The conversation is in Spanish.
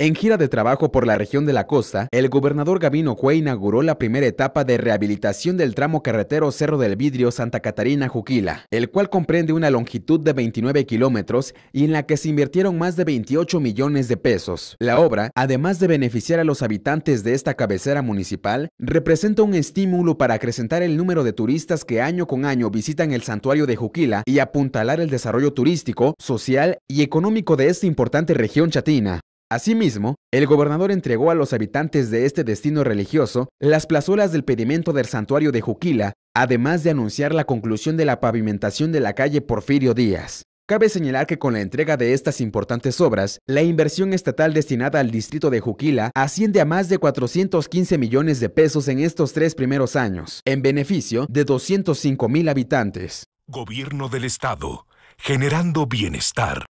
En gira de trabajo por la región de la costa, el gobernador Gabino Cue inauguró la primera etapa de rehabilitación del tramo carretero Cerro del Vidrio Santa Catarina Juquila, el cual comprende una longitud de 29 kilómetros y en la que se invirtieron más de 28 millones de pesos. La obra, además de beneficiar a los habitantes de esta cabecera municipal, representa un estímulo para acrecentar el número de turistas que año con año visitan el santuario de Juquila y apuntalar el desarrollo turístico, social y económico de esta importante región chatina. Asimismo, el gobernador entregó a los habitantes de este destino religioso las plazuelas del pedimento del santuario de Juquila, además de anunciar la conclusión de la pavimentación de la calle Porfirio Díaz. Cabe señalar que con la entrega de estas importantes obras, la inversión estatal destinada al distrito de Juquila asciende a más de 415 millones de pesos en estos tres primeros años, en beneficio de 205 mil habitantes. Gobierno del Estado, generando bienestar.